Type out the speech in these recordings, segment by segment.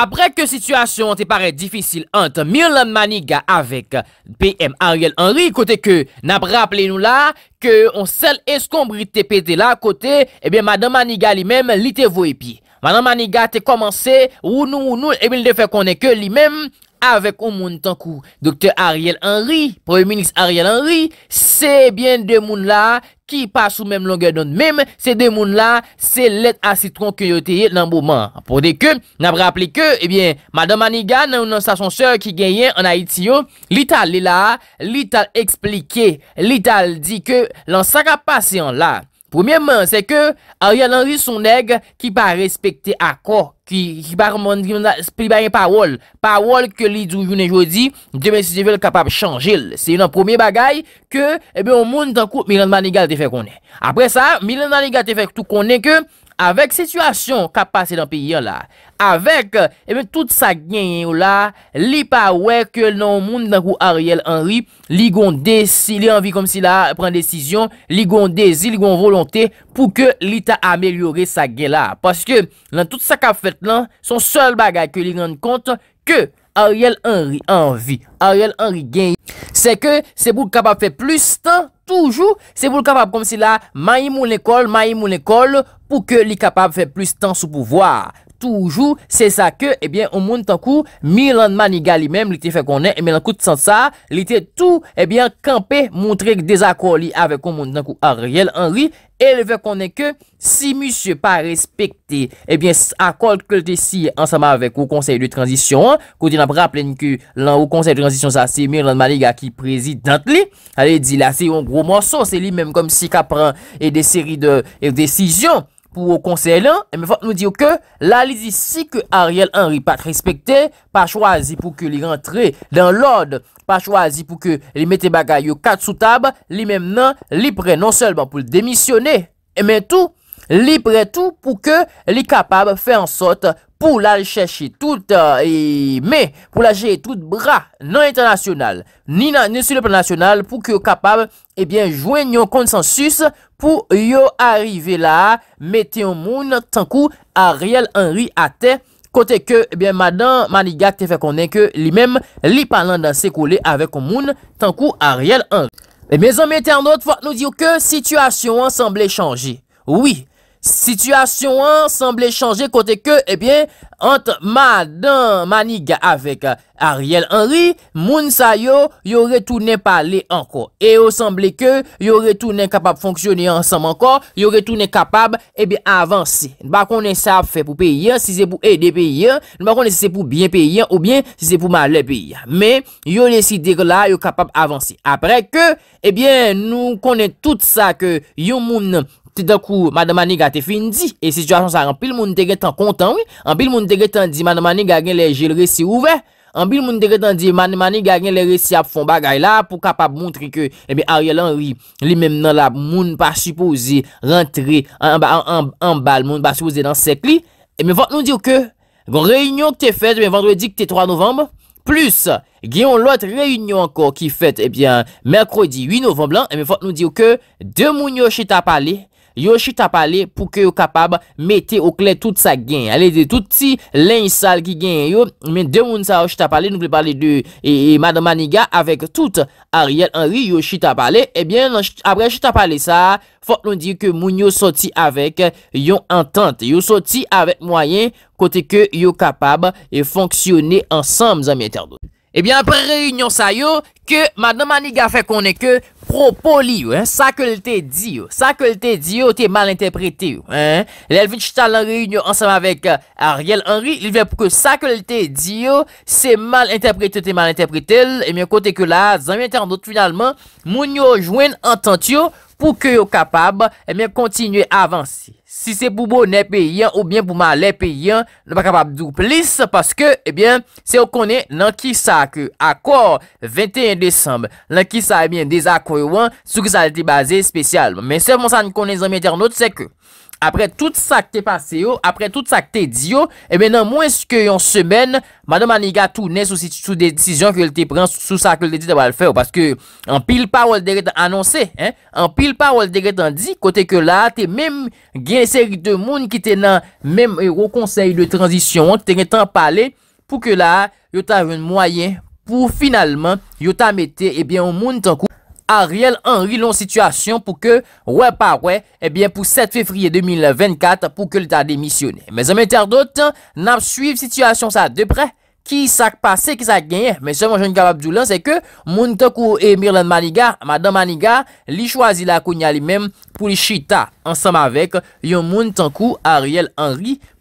apre ke situasyon te pare difisil an te Mirlan Maniga avek BM Ariel Henry, kote ke nap rappele nou la ke on sel eskombri te pete la kote, ebyen Madame Maniga li mem li te vo e pi. Madame Maniga te komanse ou nou ou nou, ebyen de fe konen ke li mem avek ou moun tankou Dr Ariel Henry, Premier Ministre Ariel Henry, se ebyen de moun la, ki pa sou mèm longen don mèm, se demoun la, se let asitron kuyoteye nan bouman. Pou de ke, nan prapli ke, ebyen, eh madame Aniga, nan ou nan sa son seur ki genyen, an a iti yo, li tal li la, li tal explike, li tal di ke, lan sa kapasyon la, Premye man, se ke a ryananri son neg ki pa respekte akor, ki pa remondri pribanyen pawol, pawol ke li djoujounen jodi, demen si eh te vel kapap chanjil. Se yon an promye bagay ke, ebe, on moun dan koup milan nan legal te fe konen. Apre sa, milan nan legal te fe tout konen ke, avek situasyon kap pase dan pi yon la. Avek, emen, tout sa genye ou la, li pa wek nan moun nan kou Ariel Henry, li gon desi, li anvi kom si la pren desisyon, li gon desi, li gon volonte pou ke li ta amelyore sa genye la. Paske, nan tout sa kap fet lan, son sol bagay ke li rende kont ke Ariel Henry anvi, Ariel Henry genye, se ke se boul kapap fe plus tan, toujou, se boul kapap kom si la mayi moun ekol, mayi moun ekol pou ke li kapap fe plus tan sou pouvoar. Toujou, se sa ke, ebyen, eh ou moun tankou, Milan Maniga li menm li te fe konen, ebyen, eh lakout san sa, li te tou, ebyen, eh kampe, moun trek dezakou li avek ou moun tankou Ariel Henry, el ve konen ke, si musye pa respekte, ebyen, akol kote si ansama avek ou konsey de transisyon, kouti nan praplen ke lan ou konsey de transisyon sa, se Milan Maniga ki prezident li, a li di la se yon gro monson, se li menm kom si kapran e de seri de desisyon, Pou konselen, eh mwen fote nou diyo ke, la li di si ke Ariel Henry pat respekte, pa chwazi pou ke li rentre dan lode, pa chwazi pou ke li mette bagay yo kat sou tab, li mèm nan, li pre non sel ban pou demisyone, mwen eh tou. Li pretou pou ke li kapab fè ansot pou la lè chèchi tout, me pou la jè tout bra nan internasyonal, ni nan sou le plan nasyonal pou ki yo kapab, ebyen, eh jwen yon konsensus pou yo arrive la metè yon moun tan kou Ariel Henry eh a te, kote ke, ebyen, madan manigak te fè konen ke li mem li palan dan se koulè avèk yon moun tan kou Ariel Henry. Ebyen, eh, zon metè yon not fòk nou diyo ke situasyon an semblè chanji. Ouwi. Sityasyon an, Samble chanje kote ke, Ebyen, eh Ante madan maniga, Avek eh, Ariel Henry, Moun sa yo, Yo retounen pale anko, E yo samble ke, Yo retounen kapab fonksyonen ansem anko, Yo retounen kapab, Ebyen eh avansi, Nba konen sa fe pou peye, Si se pou ede peye, Nba konen se se pou bien peye, Ou bien, Si se pou male peye, Me, Yo ne si degla, Yo kapab avansi, Apreke, Ebyen, Nou konen tout sa ke, Yo moun, Ebyen, d'un coup Madame Maniga te fin et si situation sa an pil moun te getan content oui? en pile moun te getan di Madame Maniga gen les si récit ouvert, en monde moun te getan dit, Madame Maniga gen le récit à fon bagay la, pou montrer que ke, eh Ariel Henry, lui même nan la moun pa en rentrer en en supposé an bal, moun pas dans dans sekli, ebe eh vant nou nous que, que réunion que te fet, mais vendredi que te 3 novembre, Plus, guillaume l'autre réunion encore qui fait et eh bien eh mercredi 8 novembre, et eh faut nous dire que deux moun yo chita parlé Yoshita pale pou ke yo kapab mette okle tout sa gen. Ale de tout ti len sal ki gen yo, men demoun sa Yoshita pale, nou ple pale de e, e, Madame Maniga avek tout Ariel Henry Yoshita pale. Ebyen eh apre Yoshita pale sa, fok non dir ke moun yo soti avek yon entente. Yo soti avek mwayen kote ke yo kapab e fonksyone ansam zanmye ter do. Ebyen eh apre reyunyon sa yo, ke Madame Maniga fe konen ke... Propo li yo, sa ke l te di yo, sa ke l te di yo te mal interpreti yo. Elvin Chital la reyoun yo ansam avek euh, Ariel Henry, il ve pou ke sa ke l te di yo, se mal interpreti yo te mal interpreti yo, e mwen kote ke la, zan mwen ter an do, finalman, mwen yo jwen antant yo pou ke yo kapab, e mwen kontinu avansi. Si se pou mou ne pe yon ou byen pou mou ale pe yon, nou pa kapab dou plis, paske, ebyen, eh se ou konen lankisa ke akor 21 Desembe, lankisa ebyen eh dezakoy wan sou ki sa leti baze spesyal. Men se monsan konen zanmye ter not se ke, apre tout sa ke te pase yo, apre tout sa ke te di yo, e menan mwen se ke yon semen, manan maniga tou nes ou si sou de disizyon ke l te pran sou sa ke l te di te wale fe yo, paske an pil pa wolde re tan anonse, an pil pa wolde re tan di, kote ke la te menm gen seri de moun ki tenan menm e o konsey de transisyon, ki tenan tan pale, pou ke la yo ta ave mwoyen pou finalman yo ta mette e ben moun tan kou. Ariel Henry l'on situation pour que, ouais, pas ouais, eh bien, pour 7 février 2024, pour que l'État démissionne. Mes amis internautes, n'a suivre situation ça de près qui s'est passé, qui s'est gagné. Mais que je ne capable dire, c'est que, mon et Mirland Maniga, Madame Maniga, li choisi la Kounia lui-même pour les chita, ensemble avec, yon moun Ariel Henry,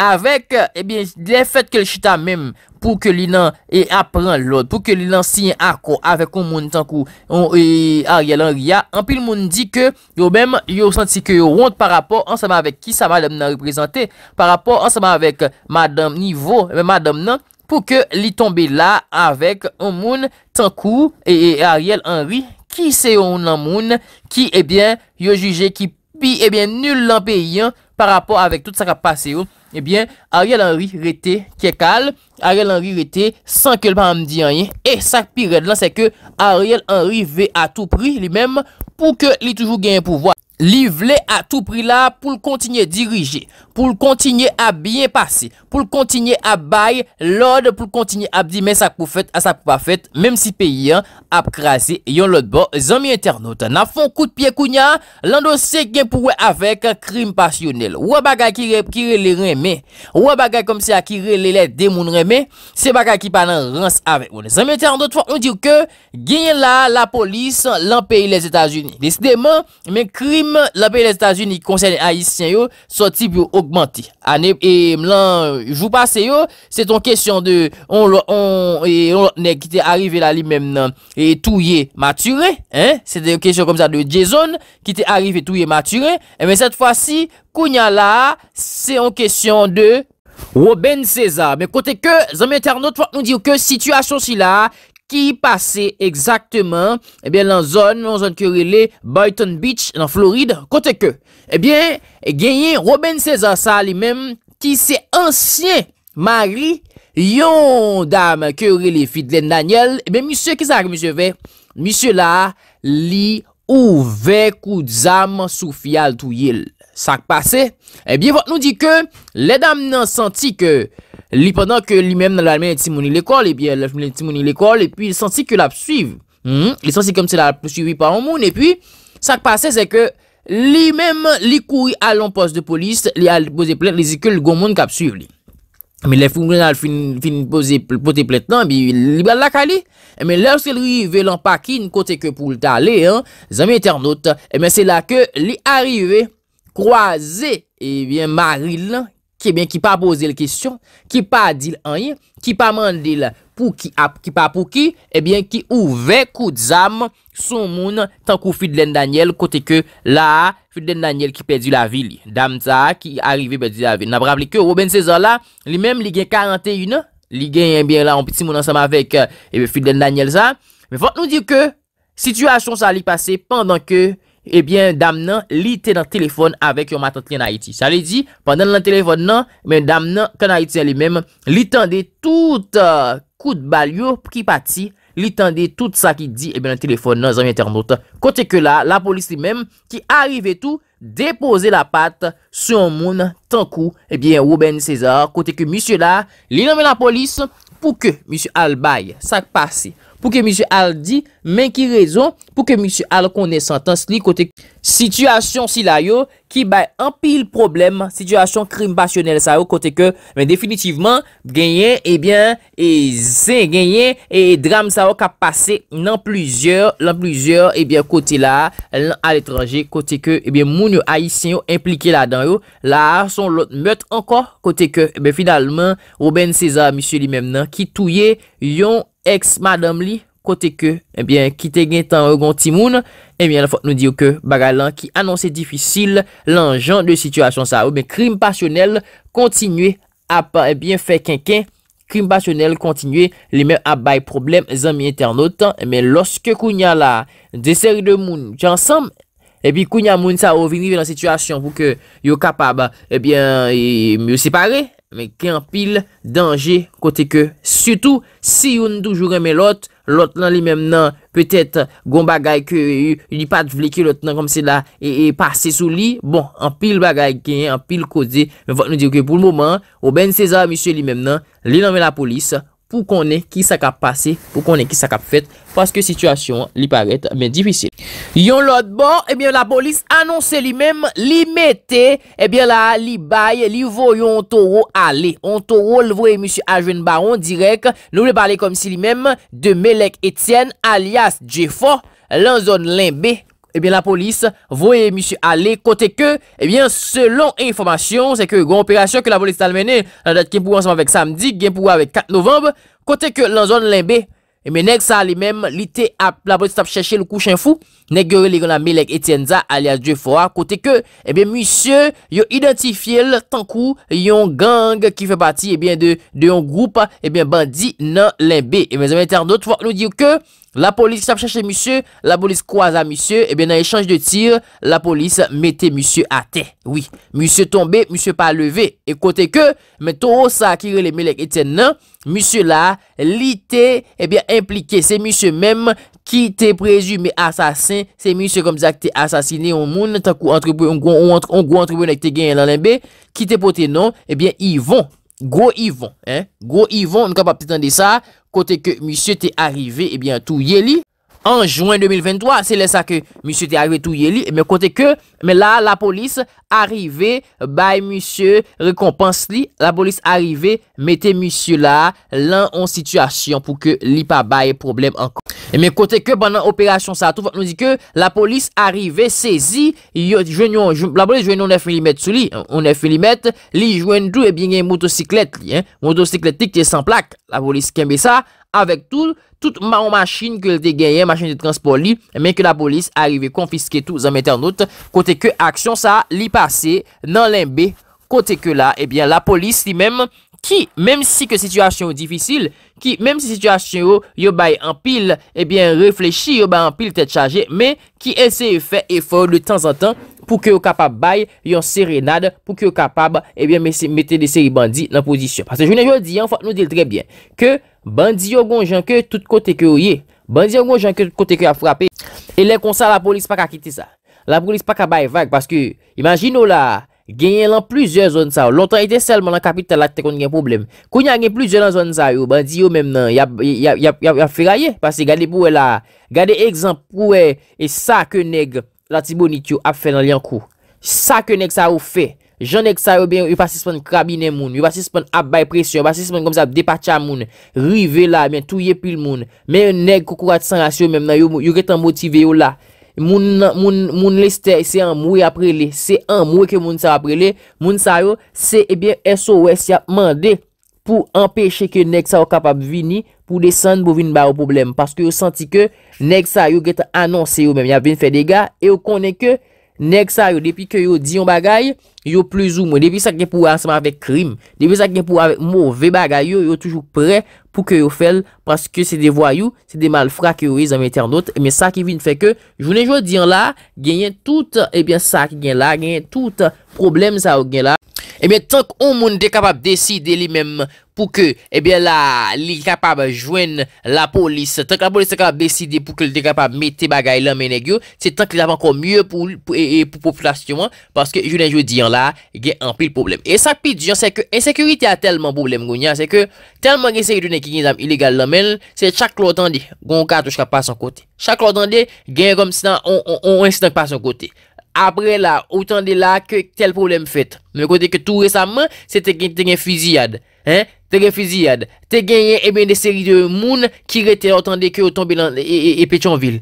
Avèk, ebyen, eh lè fèt ke lè chita mèm pou ke li nan e apren lòd, pou ke li nan siye akou avèk Oumoun Tankou e Ariel Henry, anpil moun di ke yo mèm yo senti ke yo ronde par rapport anseman avèk ki sa madame nan reprezentè, par rapport anseman avèk madame Nivo, ebe eh madame nan, pou ke li tombe la avèk Oumoun Tankou e eh, Ariel Henry ki se Oumoun Nanmoun ki, ebyen, yo juje ki pou. Pi, ebyen, nul lampè yon par rapport avèk tout sa kapasyon, ebyen, Ariel Henry rete kekal, Ariel Henry rete sankèl pa amdi yon yon, et sa pi red lan se ke Ariel Henry ve a tou pri li mèm pou ke li toujou gen yon pouvoit. livré à tout prix là pour continuer à diriger, pour continuer à bien passer, pour continuer à bailler l'ordre, pour continuer à dire mais ça pour fait, ça pour pas fait, même si pays hein, a crasé yon l'autre bord, amis internautes. N'a fond coup de pied kounya, l'endossé gen pour avec crime passionnel. Ou bagay qui qui les remé. ou bagay comme ça qui les démons moun remè, c'est bagay qui pas dans rance avec. Les amis internautes, on dit que gagne là la police, l'en les États-Unis. Décidément, mais crime la paix les états unis concerne les yo, sorti pour augmenter. et l'an, jour passé yo, c'est en question de, on, on, et on, était arrivé là lui-même, et est maturé, hein? C'est une question comme ça de Jason, qui était arrivé tout est maturé. Et mais cette fois-ci, Kounya là, c'est en question de Robin César. Mais côté que, les internautes, nous dire que situation si là, ki pase exaktman ebyen eh lan zon, lan zon kerele Boynton Beach, lan Floride, kote ke ebyen, eh eh, genyen Robin Cesar Salli mem, ki se ansyen mari yon dam kerele fitlen Daniel, ebyen, misye, kizak misye ve, misye la li ouve kou zam sou fyal tou yil sak pase, ebyen, vot nou di ke le dam nan santi ke Li pandan ke li menm nan la men eti hmm? mouni l'ekol, e bie lèf mouni eti mouni l'ekol, e pwi sensi ke la psuiv. Li sensi kem se la psuivi pa an moun, e pwi sa k'pase se ke li eh, menm li koui alon pos de polis, li al pose plè, li zi ke l'gon moun k'ap suiv li. Me lèf mouni al fin pose plè tan, e bie li balak a li. E mè lèf se li ve lan pa ki, n kote ke pou l'ta le, zanmè eternote, e eh, mè se la ke li arive kwaze e eh bie maril lan, ki e eh ben ki pa pose l kisyon, ki pa dil anye, ki pa mandil pou ki pa pou ki, e eh ben ki ouve kout zam son moun tan kou Fidlen Daniel kote ke la Fidlen eh Daniel ki pedi la vil. Dam za ki arive bedi la vil. Na brav li ke ou ben se zan la, li menm li gen 41, li gen yon biyan la an piti moun ansam avek Fidlen Daniel za, me fote nou di ke situasyon sa li pase pandan ke, Ebyen dam nan li te nan telefon avek yon matant li nan Haiti Sa li di pandan nan telefon nan men dam nan kan Haiti li men Li tende tout uh, kou de balio ki pati Li tende tout sa ki di ebyen nan telefon nan zami internet Kote ke la la polis li men ki arrive tou depose la pat Son moun tankou ebyen Robin Cesar Kote ke misye la li nan men la polis pou ke misye albay sa pase pou ke monsie al di men ki rezon pou ke monsie al kone santans ni kote. Sityasyon si la yo ki bay empil problem, sityasyon krim basyonel sa yo kote ke, men definitivman genye, e eh bien, e zey genye, e dram sa yo ka pase nan plizye, nan plizye, e eh bien kote la, al etranje, kote ke, e bien moun yo a yi si yo implike la dan yo, la son lot meot ankon kote ke, e ben finalman, Ruben Cesar monsie li mem nan ki touye yon, Eks madame li, kote ke, ebyen, eh kite gen tan ou ganti moun, ebyen, eh la fote nou di ou ke, bagalan ki anonsi difisil, lan jan de situasyon sa ou, be, krim pasyonel, kontinye, a pa, ebyen, eh fe kenken, krim pasyonel, kontinye, li men abay problem, zan mi eten anotan, ebyen, loske kounya la, deseri de moun, jansan, ebyen, kounya moun sa ou, vinive la situasyon pou ke, yo kapab, ebyen, ebyen, separe, Mwen ki an pil dange kote ke. Siyoutou, si yon toujou reme lot, lot nan li mem nan, petet gon bagay ke li pat vleke lot nan kom se la, e pase sou li, bon, an pil bagay ke, an pil kode. Mwen vat nou diyo ke pou l moman, ou ben seza misye li mem nan, li nan men la polis, pou konen ki sa kap pase, pou konen ki sa kap fete, paske situasyon li parete men difisil. Yon lot bon, ebyen eh la polis anonsen li men, li mette, ebyen eh la li baye, li voyon an toro ale. An toro, le vwey monsie Ajwen Baron direk, nou li pale kom si li men, de Melek Etienne, alias Jeffo, lan zon linbe, Ebyen eh la polis voye misyo ale kote ke Ebyen eh selon informasyon se ke yon operasyon ke la polis talmene La dat ki mpou anseman vek samdi, ki mpou anseman vek 4 novemb Kote ke lan zon lenbe Ebyen nek sa li menm li te ap la polis tap chache lou kou chen fou Nek gyori li kon ame lek Etienza alias Dufora Kote ke ebyen eh misyo yo identifiye l tankou yon gang ki fe pati ebyen de yon group Ebyen bandi nan lenbe Ebyen zon men internot fwa nou diyo ke La polis sa ap chache musye, la polis kwaza musye, ebyen eh nan echange de tir, la polis mette musye ate. Oui, musye tombe, musye pa leve. E kote ke, men toho sa akire le melek eten nan, musye la, li te, ebyen implike, se musye menm ki te prezume asasin, se musye kom zak te asasine, ou moun, ta kou antrebo, ou ankou antrebo nek te genye lanenbe, ki te pote nan, ebyen i von. Gros Yvon, hein? Gros Yvon, nous capable de ça, côté que monsieur t'est arrivé, eh bien, tout yéli. En juin 2023, c'est là ça que monsieur t'est arrivé tout yéli, mais côté que, mais là, la police arrivée by monsieur, récompense li, la police arrivée mettez monsieur là, là, en situation pour que li pas baille problème encore. E Mwen kote ke banan operasyon sa, tout vat nou di ke la polis arive sezi, la polis jwen nou 9 mm sou li, 9 mm, li jwen dou, e bin gen motosiklet li, motosiklet li ki san plak, la polis kembe sa, avèk tout, tout ma ou machin ke l de genye, machin de transport li, e men ke la polis arive konfiske tout, zan mette an out, kote ke aksyon sa, li pase nan lèmbe, kote ke la, e bin la polis li mèm, ki mèm si ke situasyon di fisyl, ki mem si situasyon yo bay en pil, ebyen reflechi yo bay en pil tete chaje, me ki ese fè efor de tan an tan, pou ke yo kapab bay, yo serenade, pou ke yo kapab, ebyen mette de seri bandi nan pozisyon. Pase joun anjou di, an fote nou dil trebyen, ke bandi yo bon jankè, tout kote kyo ye, bandi yo bon jankè, tout kote kyo a frapè, e le konsa la polis pa kakiti sa, la polis pa kabay vague, paske imajino la, Genyen lan plizye zon sa yo, lontan ete selman lan kapital la te kon gen problem Kou nyan gen plizye lan zon sa yo, bandi yo menm nan, ya fira ye, pasi gade pou we la Gade ekzamp pou we, e sa ke neg, la ti bonit yo ap fe nan li an kou Sa ke neg sa yo fe, jan neg sa yo ben, yo pasi sepon krabine moun, yo pasi sepon ap bay presyon, pasi sepon kom sa depacha moun Rive la, men touye pil moun, men neg kou kou ati san rasyon menm nan, yo ketan motive yo la Moun liste, se an moui e apre li, se an moui e ke moun sa apre li, moun sa yo, se e eh bie SOS ya mande pou empeshe ke nek sa yo kapab vini pou desen bovin ba ou problem. Paske yo senti ke nek sa yo gete anonsi yo, men ya vin fe dega, yo konen ke nek sa yo, depi ke yo diyon bagay, yo plus ou moun. pour que vous fassiez parce que c'est des voyous, c'est des malfrats que vous en internautes. Mais ça qui vient de faire que, je voulais le dire là, gagner tout, et eh bien ça qui gagne là, gagnez tout problème ça gagne là. Emen, eh tank ou moun dekapab deside li menm pou ke eh li kapab jwen la polis. Tank la polis dekapab deside pou ke li dekapab mete bagay lamen e gyo, se tank li lavan kon mye pou populasyonman, paske jwen enjou diyan la, gen anpil problem. E sak pi diyan, se ke ensekurite a telman problem gwen ya, se ke telman gen se yi dounen ki gen zam iligal lamen, se chak lotan di, gwen ka touchka pasan kote. Chak lotan di, gen gwen sinan, on wensinan pasan kote. apre la, ou tan de la ke tel problem fet. Me kote ke tou re sa man, se te gen fizi yad. Te gen fizi yad. Te gen yon e eh ben de seri de moun ki rete la ou tan de ke ou tombe e, e, e pechonvil.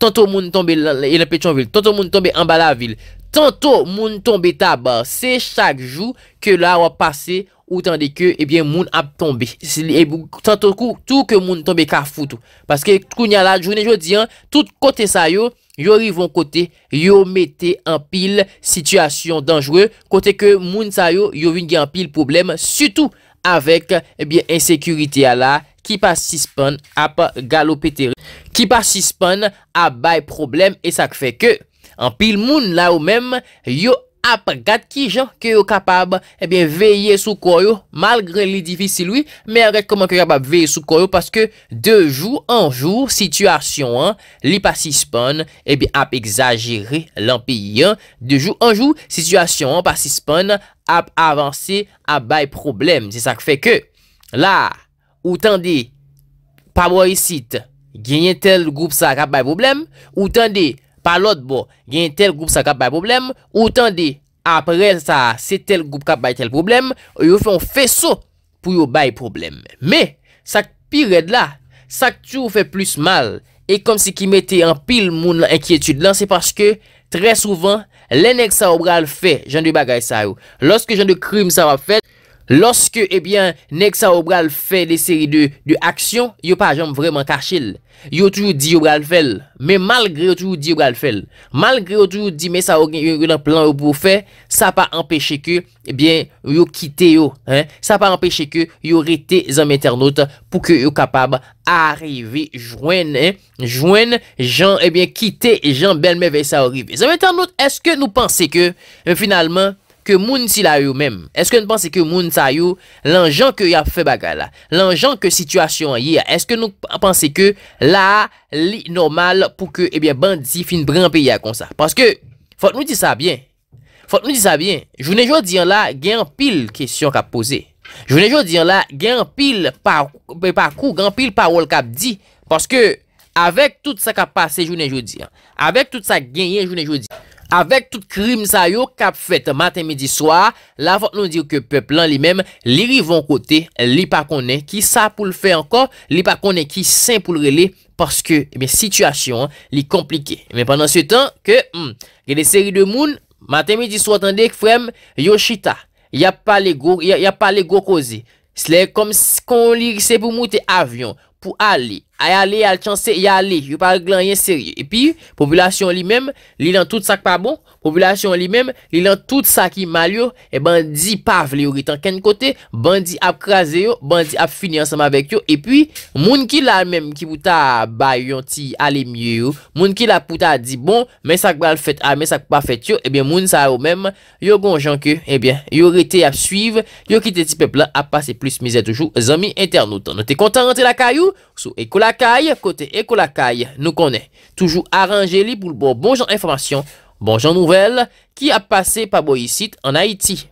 Tanto moun tombe e pechonvil. Tanto moun tombe an ba la vil. Tanto moun tombe ta ba. Se chak jou ke la wap pase ou tan de ke e eh ben moun ap tombe. Eh, Tanto kou, tou ke moun tombe ka foutou. Paske kou nye la, jounen jodi an, tout kote sa yo, Yo rivon kote, yo mette an pil situasyon danjwe. Kote ke moun sa yo, yo vin gen an pil problem, sutou avek, ebyen, eh ensekurite a la, ki pa sispon ap galopete. Ki pa sispon ap bay problem, e sak feke, an pil moun la ou mem, yo... ap gade ki jan ke yo kapab eh veye soukoyo malgre li divisi lwi, me agat koman ke yo kapab veye soukoyo, paske de joun an joun, situasyon an li pasispon, eh ap exagere lan pi yon, de joun an joun, situasyon an pasispon, ap avansi ap bay problem, se sak fe ke, la, ou tan de, pabwa yisit, genye tel goup sa kap bay problem, ou tan de, Palot bo, gen tel group sa kap bay problem, ou tan de, apre sa, se tel group kap bay tel problem, ou yo fè an fè so pou yo bay problem. Me, sak pi red la, sak chou fè plus mal, e kom si ki mette an pil moun l'enkyetude lan, se paske, tre souvan, l'enek sa ou bral fè, jan de bagay sa ou, loske jan de krim sa ou fè, Lorske, ebyen, eh nek sa ou bral fè de seri de aksyon, yo pa jom vreman kachil. Yo toujou di ou bral fèl, men malgre yo toujou di ou bral fèl. Malgre yo toujou di men sa ou gen yon plan ou pou fè, sa pa empèche ke, ebyen, eh yo kite yo. Sa pa empèche ke, yo rete zanmèter not pou ke yo kapab a arrivi, jwen, jwen, jen, eh ebyen, kite, jen belmève sa ou rivi. Zanmèter not, eske nou panse ke, men finalman... ke moun si la yo men, eske nou panse ke moun sa yo, lan jan ke ya fe baga la, lan jan ke situasyon yi, eske nou panse ke la li normal pou ke, ebyen eh bandi fin brin pe ya kon sa, paske fote nou di sa bien, fote nou di sa bien, jounen joun diyan la, gen pil kesyon kap pose, jounen joun diyan la, gen pil pa kou, gen pil pa wol kap di, paske avek tout sa kap pase jounen joun diyan, avek tout sa genyen jounen joun diyan, Avèk tout krim sa yo kap fèt maten midi swa, la vòt nou dir ke pep lan li mèm, li rivon kote, li pa konen ki sa pou l fè ankon, li pa konen ki sen pou l rele, paske me eh situasyon li komplike. Mè eh pendant se tan ke hmm, gè de seri de moun, maten midi swa tan dek fèm Yoshita, ya pa le go kozi, slè kom kon li se pou moutè avyon, pou ali. A yale al chanse yale Yo par glan yen seri E pi Populasyon li men Li lan tout sak pa bon Populasyon li men Li lan tout sak imal yo E bandi pa vle yo Riten ken kote Bandi ap kraze yo Bandi ap fini ansama vek yo E pi Moun ki la men Ki bouta Bay yon ti Ale mye yo Moun ki la bouta Di bon Men sak bal fet A men sak pa fet yo E eh ben moun sa yo men Yo gon jan ke E eh ben Yo rete ap suive Yo kite ti pepla A pase plus Meze toujou Zami interno Non te kontan rente la kayo Sou e kola la caille, côté éco nous connaît. Toujours arrangé les pour le information, bonjour nouvelle, qui a passé par Boïcite en Haïti.